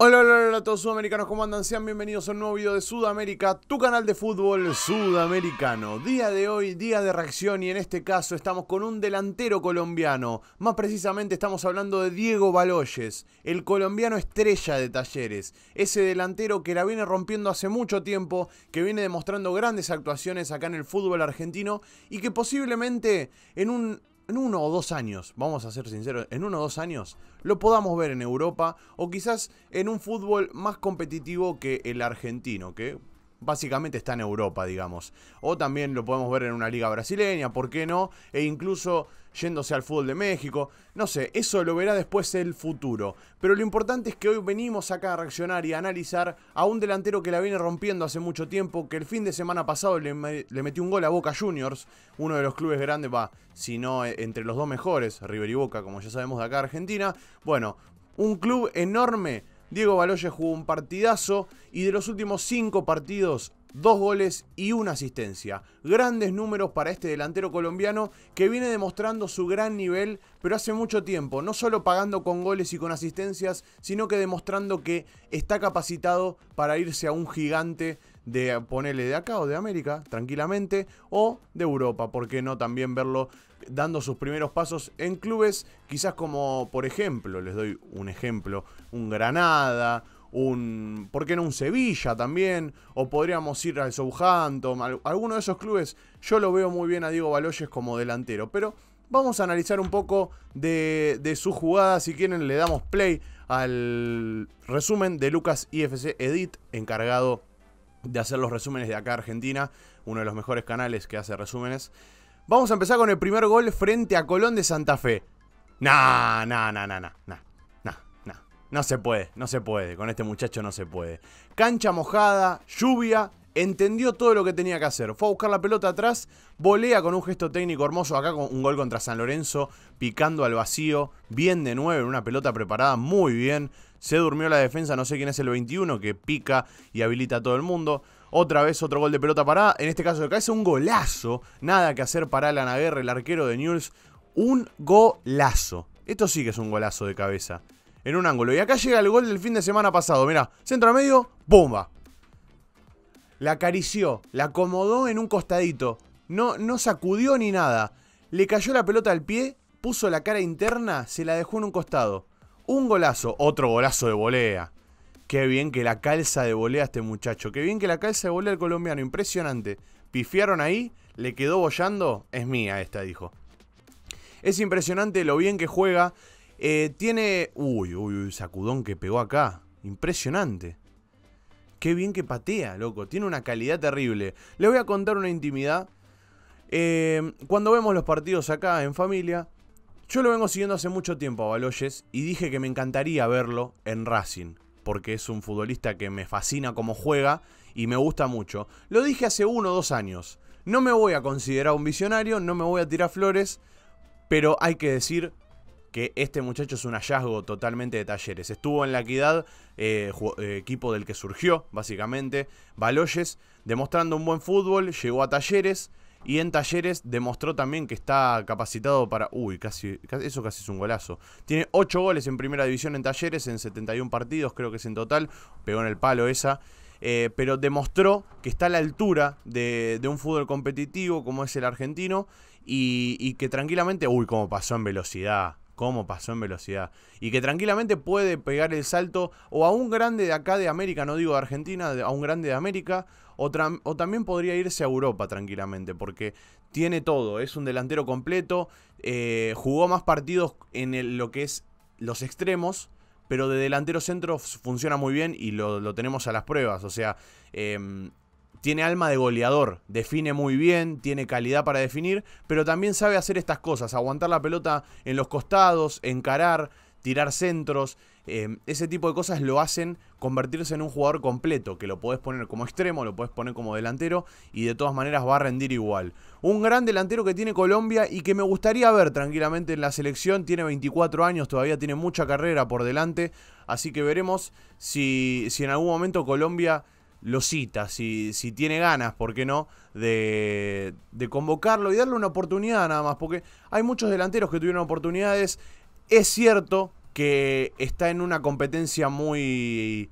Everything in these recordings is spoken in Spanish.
Hola, hola, hola a todos sudamericanos, ¿cómo andan? Sean bienvenidos a un nuevo video de Sudamérica, tu canal de fútbol sudamericano. Día de hoy, día de reacción y en este caso estamos con un delantero colombiano. Más precisamente estamos hablando de Diego Baloyes, el colombiano estrella de Talleres. Ese delantero que la viene rompiendo hace mucho tiempo, que viene demostrando grandes actuaciones acá en el fútbol argentino y que posiblemente en un en uno o dos años, vamos a ser sinceros, en uno o dos años lo podamos ver en Europa o quizás en un fútbol más competitivo que el argentino, que básicamente está en Europa, digamos. O también lo podemos ver en una liga brasileña, ¿por qué no? E incluso yéndose al fútbol de México. No sé, eso lo verá después el futuro. Pero lo importante es que hoy venimos acá a reaccionar y a analizar a un delantero que la viene rompiendo hace mucho tiempo, que el fin de semana pasado le, metió un gol a Boca Juniors, uno de los clubes grandes, va, si no eh, entre los dos mejores, River y Boca, como ya sabemos de acá Argentina. Bueno, un club enorme Diego Baloye jugó un partidazo y de los últimos cinco partidos, dos goles y una asistencia. Grandes números para este delantero colombiano que viene demostrando su gran nivel, pero hace mucho tiempo, no solo pagando con goles y con asistencias, sino que demostrando que está capacitado para irse a un gigante de ponerle de acá o de América, tranquilamente, o de Europa, ¿por qué no también verlo dando sus primeros pasos en clubes, quizás como, por ejemplo, les doy un ejemplo, un Granada, un, ¿por qué no un Sevilla también? O podríamos ir al Southampton, alguno de esos clubes. Yo lo veo muy bien a Diego Baloyes como delantero, pero vamos a analizar un poco de, su jugada. Si quieren, le damos play al resumen de Lucas IFC Edit, encargado de hacer los resúmenes de acá Argentina, uno de los mejores canales que hace resúmenes. Vamos a empezar con el primer gol frente a Colón de Santa Fe. na nah, nah, nah, nah, nah, nah, nah. No se puede, no se puede, con este muchacho no se puede. Cancha mojada, lluvia, entendió todo lo que tenía que hacer. Fue a buscar la pelota atrás, volea con un gesto técnico hermoso, acá con un gol contra San Lorenzo, picando al vacío, bien de nueve, una pelota preparada muy bien. Se durmió la defensa, no sé quién es el 21, que pica y habilita a todo el mundo. Otra vez otro gol de pelota parada, en este caso acá es un golazo, nada que hacer para Alan Aguerre, el arquero de Newell's, un golazo. Esto sí que es un golazo de cabeza. En un ángulo. Y acá llega el gol del fin de semana pasado. Mira, centro a medio, bomba. La acarició, la acomodó en un costadito. No, no sacudió ni nada. Le cayó la pelota al pie, puso la cara interna, se la dejó en un costado. Un golazo, otro golazo de volea. Qué bien que la calza de volea este muchacho. Qué bien que la calza de volea el colombiano. Impresionante. Pifiaron ahí, le quedó bollando. Es mía esta, dijo. Es impresionante lo bien que juega. Eh, tiene. Uy, uy, uy, sacudón que pegó acá. Impresionante. Qué bien que patea, loco. Tiene una calidad terrible. Les voy a contar una intimidad. Eh, cuando vemos los partidos acá en familia, yo lo vengo siguiendo hace mucho tiempo a Baloyes y dije que me encantaría verlo en Racing, porque es un futbolista que me fascina como juega y me gusta mucho. Lo dije hace uno o dos años. No me voy a considerar un visionario, no me voy a tirar flores, pero hay que decir que este muchacho es un hallazgo totalmente de talleres. Estuvo en la equidad, eh, eh, equipo del que surgió, básicamente, Baloyes, demostrando un buen fútbol, llegó a talleres. Y en Talleres demostró también que está capacitado para. Uy, casi, eso casi es un golazo. Tiene 8 goles en primera división en Talleres, en 71 partidos, creo que es en total. Pegó en el palo esa. Eh, pero demostró que está a la altura de, un fútbol competitivo como es el argentino. Y, y que tranquilamente. Uy, como pasó en velocidad cómo pasó en velocidad. Y que tranquilamente puede pegar el salto o a un grande de acá de América, no digo de Argentina, a un grande de América, o, también podría irse a Europa tranquilamente, porque tiene todo, es un delantero completo, eh, jugó más partidos en lo que es los extremos. Pero de delantero centro funciona muy bien y lo, tenemos a las pruebas. O sea, em, tiene alma de goleador, define muy bien, tiene calidad para definir, pero también sabe hacer estas cosas, aguantar la pelota en los costados, encarar, tirar centros, em, ese tipo de cosas lo hacen convertirse en un jugador completo, que lo podés poner como extremo, lo podés poner como delantero y de todas maneras va a rendir igual. Un gran delantero que tiene Colombia y que me gustaría ver tranquilamente en la selección, tiene 24 años, todavía tiene mucha carrera por delante, así que veremos si, si en algún momento Colombia lo cita, si, si tiene ganas, ¿por qué no?, de, de convocarlo y darle una oportunidad nada más, porque hay muchos delanteros que tuvieron oportunidades, es cierto que está en una competencia muy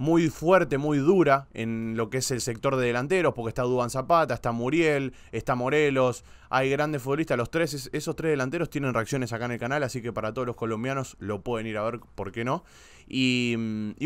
muy fuerte, muy dura en lo que es el sector de delanteros, porque está Duban Zapata, está Muriel, está Morelos, hay grandes futbolistas, los tres, esos tres delanteros tienen reacciones acá en el canal, así que para todos los colombianos lo pueden ir a ver, ¿por qué no? Y,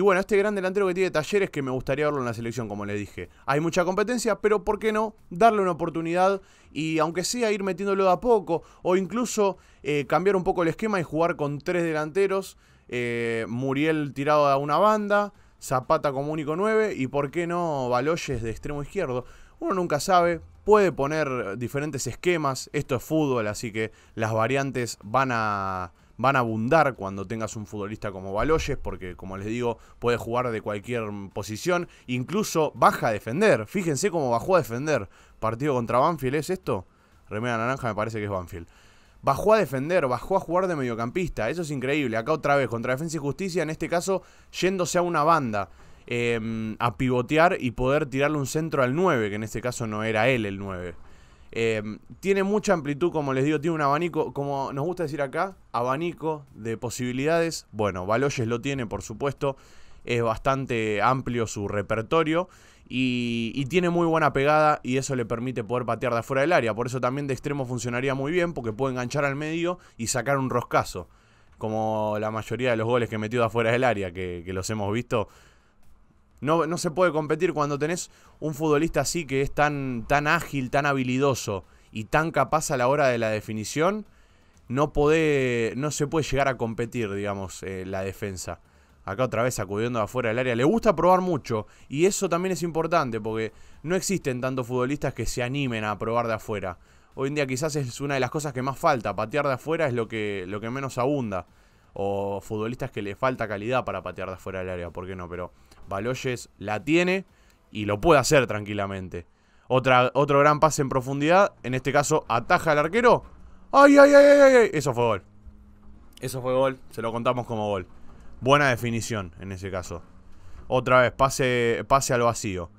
bueno, este gran delantero que tiene talleres que me gustaría verlo en la selección, como le dije. Hay mucha competencia, pero ¿por qué no darle una oportunidad y aunque sea ir metiéndolo de a poco o incluso eh, cambiar un poco el esquema y jugar con tres delanteros? Eh, Muriel tirado a una banda, Zapata como único 9 y por qué no Baloyes de extremo izquierdo. Uno nunca sabe, puede poner diferentes esquemas, esto es fútbol, así que las variantes van a van a abundar cuando tengas un futbolista como Baloyes, porque como les digo, puede jugar de cualquier posición, incluso baja a defender. Fíjense cómo bajó a defender. Partido contra Banfield, ¿es esto? Remera naranja me parece que es Banfield bajó a defender, bajó a jugar de mediocampista. Eso es increíble. Acá otra vez, contra Defensa y Justicia, en este caso yéndose a una banda. Em, a pivotear y poder tirarle un centro al 9, que en este caso no era él el 9. Em, tiene mucha amplitud, como les digo, tiene un abanico, como nos gusta decir acá, abanico de posibilidades. Bueno, Baloyes lo tiene, por supuesto es bastante amplio su repertorio y, tiene muy buena pegada y eso le permite poder patear de afuera del área. Por eso también de extremo funcionaría muy bien porque puede enganchar al medio y sacar un roscazo, como la mayoría de los goles que metió de afuera del área, que, los hemos visto. No, se puede competir cuando tenés un futbolista así que es tan, tan ágil, tan habilidoso y tan capaz a la hora de la definición. No, puede no se puede llegar a competir, digamos, eh, la defensa acá otra vez acudiendo de afuera del área. Le gusta probar mucho y eso también es importante porque no existen tantos futbolistas que se animen a probar de afuera. Hoy en día quizás es una de las cosas que más falta, patear de afuera es lo que, lo que menos abunda. O futbolistas que le falta calidad para patear de afuera del área, ¿por qué no? Pero Baloyes la tiene y lo puede hacer tranquilamente. Otra, otro gran pase en profundidad, en este caso ataja al arquero. ¡Ay, ay, ay, ay! ay! Eso fue gol. Eso fue gol, se lo contamos como gol. Buena definición en ese caso. Otra vez, pase, pase al vacío.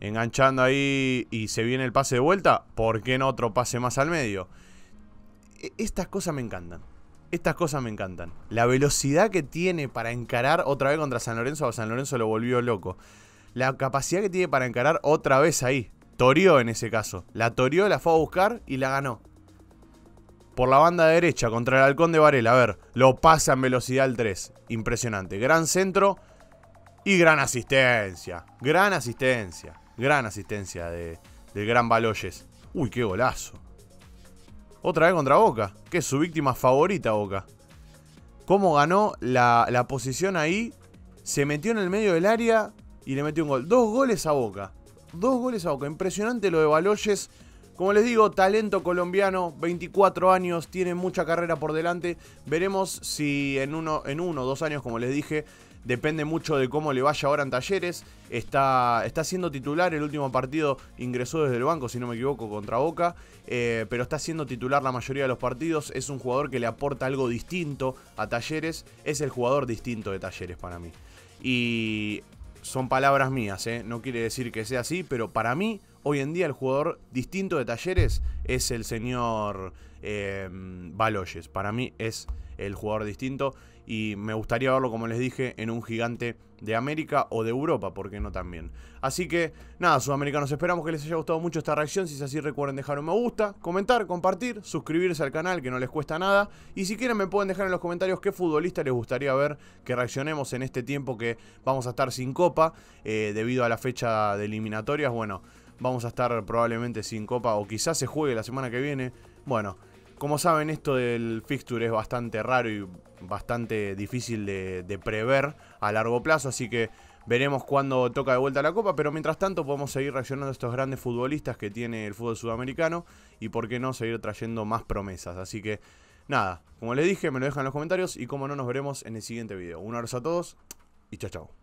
Enganchando ahí y se viene el pase de vuelta. ¿Por qué no otro pase más al medio? E, estas cosas me encantan. Estas cosas me encantan. La velocidad que tiene para encarar otra vez contra San Lorenzo. A San Lorenzo lo volvió loco. La capacidad que tiene para encarar otra vez ahí. Torió en ese caso. La torió, la fue a buscar y la ganó por la banda derecha contra el halcón de Varela. A ver, lo pasa en velocidad al 3. Impresionante. Gran centro y gran asistencia. Gran asistencia. Gran asistencia de, del gran Baloyes. Uy, qué golazo. Otra vez contra Boca, que es su víctima favorita Boca. Cómo ganó la, la posición ahí. Se metió en el medio del área y le metió un gol. Dos goles a Boca. Dos goles a Boca. Impresionante lo de Baloyes como les digo, talento colombiano, 24 años, tiene mucha carrera por delante. Veremos si en uno, en uno, dos años, como les dije, depende mucho de cómo le vaya ahora en Talleres. Está, está siendo titular, el último partido ingresó desde el banco, si no me equivoco, contra Boca, eh, pero está siendo titular la mayoría de los partidos. Es un jugador que le aporta algo distinto a Talleres, es el jugador distinto de Talleres para mí. Y son palabras mías, ¿eh? no quiere decir que sea así, pero para mí Hoy en día el jugador distinto de Talleres es el señor eh, Baloyes. Para mí es el jugador distinto y me gustaría verlo, como les dije, en un gigante de América o de Europa, ¿Por qué no también. Así que nada, sudamericanos, esperamos que les haya gustado mucho esta reacción. Si es así, recuerden dejar un me gusta, comentar, compartir, suscribirse al canal, que no les cuesta nada. Y si quieren, me pueden dejar en los comentarios qué futbolista les gustaría ver que reaccionemos en este tiempo que vamos a estar sin copa eh, debido a la fecha de eliminatorias. Bueno. Vamos a estar probablemente sin copa o quizás se juegue la semana que viene. Bueno, como saben esto del fixture es bastante raro y bastante difícil de, prever a largo plazo, así que veremos cuándo toca de vuelta la copa, pero mientras tanto podemos seguir reaccionando a estos grandes futbolistas que tiene el fútbol sudamericano y por qué no seguir trayendo más promesas. Así que nada, como les dije, me lo dejan en los comentarios y como no nos veremos en el siguiente video. Un abrazo a todos y chao chao.